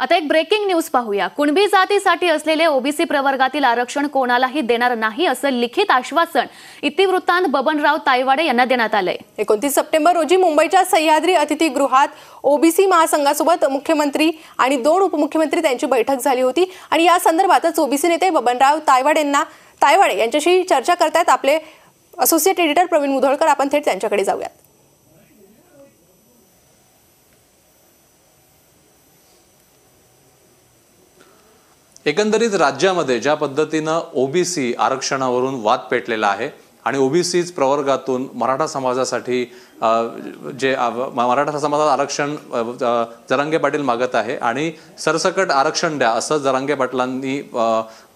आता एक breaking news पाहूया कुणबी जातीसाठी असलेले ओबीसी प्रवर्गातील आरक्षण कोणालाही देणार नाही असं लिखित आश्वासन इतिवृत्तांत बबनराव तायवाडे यांना देण्यात आलंय एकोणतीस सप्टेंबर रोजी मुंबईच्या सह्याद्री अतिथीगृहात ओबीसी महासंघासोबत मुख्यमंत्री आणि दोन उपमुख्यमंत्री त्यांची बैठक झाली होती आणि या संदर्भातच ओबीसी नेते बबनराव तायवाड यांना तायवाडे यांच्याशी चर्चा करतायत आपले असोसिएट एडिटर प्रवीण मुधोळकर आपण थेट त्यांच्याकडे जाऊयात एकंदरीत राज्यामध्ये ज्या पद्धतीनं ओबीसी आरक्षणावरून वाद पेटलेला आहे आणि ओबीसीच प्रवर्गातून मराठा समाजासाठी जे मराठा समाजात आरक्षण जरांगे पाटील मागत आहे आणि सरसकट आरक्षण द्या असं जरांगे पाटलांनी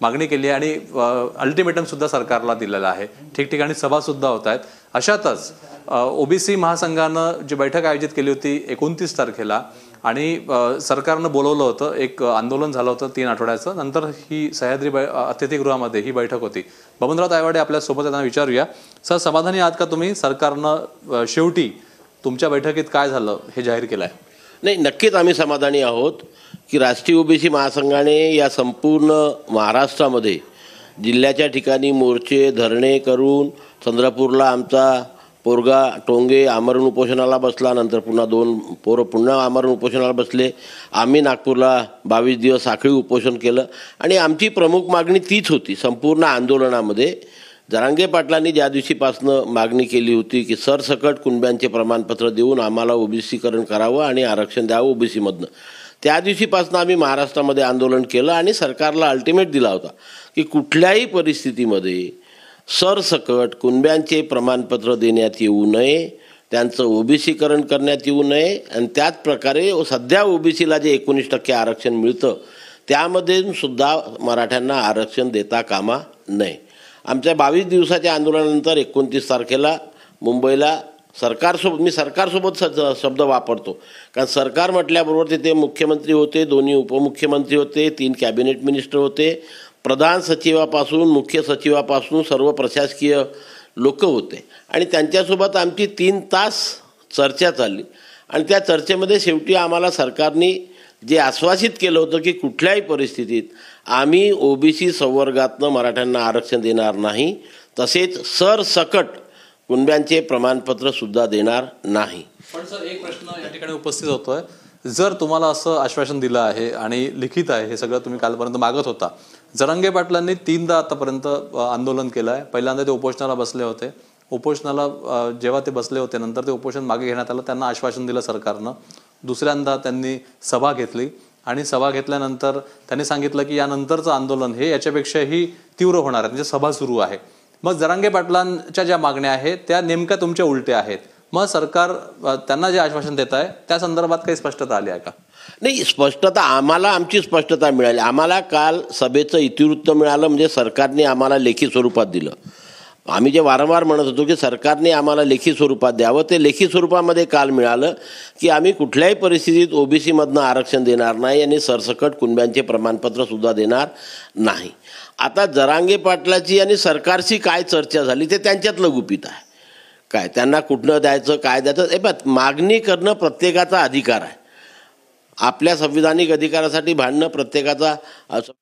मागणी केली आहे आणि अल्टिमेटम सुद्धा सरकारला दिलेलं आहे ठिकठिकाणी सुद्धा होत आहेत अशातच ओबीसी महासंघानं जी बैठक आयोजित केली होती एकोणतीस तारखेला आणि सरकारनं बोलवलं होतं एक आंदोलन झालं होतं तीन आठवड्याचं नंतर ही सह्याद्री बै अतिथीगृहामध्ये ही बैठक होती बबनराव तायवाडे आपल्यासोबत त्यांना विचारूया सर समाधानी आहात का तुम्ही सरकारनं शेवटी शेवटी तुमच्या बैठकीत काय झालं हे जाहीर केलं आहे नाही नक्कीच आम्ही समाधानी आहोत की राष्ट्रीय ओबीसी महासंघाने या संपूर्ण महाराष्ट्रामध्ये जिल्ह्याच्या ठिकाणी मोर्चे धरणे करून चंद्रपूरला आमचा पोरगा टोंगे आमरण उपोषणाला बसला नंतर पुन्हा दोन पोरं पुन्हा आमरण उपोषणाला बसले आम्ही नागपूरला बावीस दिवस साखळी उपोषण केलं आणि आमची प्रमुख मागणी तीच होती संपूर्ण आंदोलनामध्ये जरांगे पाटलांनी ज्या दिवशीपासून मागणी केली होती की सरसकट कुणब्यांचे प्रमाणपत्र देऊन आम्हाला ओबीसीकरण करावं आणि आरक्षण द्यावं ओबीसीमधनं त्या दिवशीपासून आम्ही महाराष्ट्रामध्ये आंदोलन केलं आणि सरकारला अल्टिमेट दिला होता की कुठल्याही परिस्थितीमध्ये सरसकट कुणब्यांचे प्रमाणपत्र देण्यात येऊ नये त्यांचं ओबीसीकरण करण्यात येऊ नये आणि त्याच प्रकारे सध्या ओबीसीला जे एकोणीस टक्के आरक्षण मिळतं त्यामध्ये सुद्धा मराठ्यांना आरक्षण देता कामा नये आमच्या बावीस दिवसाच्या आंदोलनानंतर एकोणतीस तारखेला मुंबईला सरकारसोबत मी सरकारसोबत स शब्द वापरतो कारण सरकार म्हटल्याबरोबर तिथे मुख्यमंत्री होते दोन्ही उपमुख्यमंत्री होते तीन कॅबिनेट मिनिस्टर होते प्रधान सचिवापासून मुख्य सचिवापासून सर्व प्रशासकीय लोक होते आणि त्यांच्यासोबत आमची तीन तास चर्चा चालली आणि त्या चर्चेमध्ये शेवटी आम्हाला सरकारने जे आश्वासित केलं होतं की कुठल्याही परिस्थितीत आम्ही ओबीसी संवर्गातनं मराठ्यांना आरक्षण देणार नाही तसेच सरसकट कुणब्यांचे सुद्धा देणार नाही पण सर एक प्रश्न या ठिकाणी उपस्थित होतोय जर तुम्हाला असं आश्वासन दिलं आहे आणि लिखित आहे हे सगळं तुम्ही कालपर्यंत मागत होता जरंगे पाटलांनी तीनदा आतापर्यंत आंदोलन केलं आहे पहिल्यांदा ते उपोषणाला बसले होते उपोषणाला जेव्हा ते बसले होते नंतर ते उपोषण मागे घेण्यात आलं त्यांना आश्वासन दिलं सरकारनं दुसऱ्यांदा त्यांनी सभा घेतली आणि सभा घेतल्यानंतर त्यांनी सांगितलं की यानंतरचं आंदोलन हे याच्यापेक्षाही तीव्र होणार आहे म्हणजे सभा सुरू आहे मग जरांगे पाटलांच्या ज्या मागण्या आहेत त्या नेमक्या तुमच्या उलट्या आहेत मग सरकार त्यांना जे आश्वासन देत आहे त्या संदर्भात काही स्पष्टता आली आहे का नाही स्पष्टता आम्हाला आमची स्पष्टता मिळाली आम्हाला काल सभेचं इतिवृत्त मिळालं म्हणजे सरकारने आम्हाला लेखी स्वरूपात दिलं आम्ही जे वारंवार म्हणत होतो की सरकारने आम्हाला लेखी स्वरूपात द्यावं ते लेखी स्वरूपामध्ये काल मिळालं की आम्ही कुठल्याही परिस्थितीत ओबीसीमधनं आरक्षण देणार नाही आणि सरसकट कुणब्यांचे प्रमाणपत्रसुद्धा देणार नाही आता जरांगे पाटलाची आणि सरकारशी काय चर्चा झाली ते त्यांच्यात गुपित आहे काय त्यांना कुठनं द्यायचं काय द्यायचं हे पण मागणी करणं प्रत्येकाचा अधिकार आहे आपल्या संविधानिक अधिकारासाठी भांडणं प्रत्येकाचा असं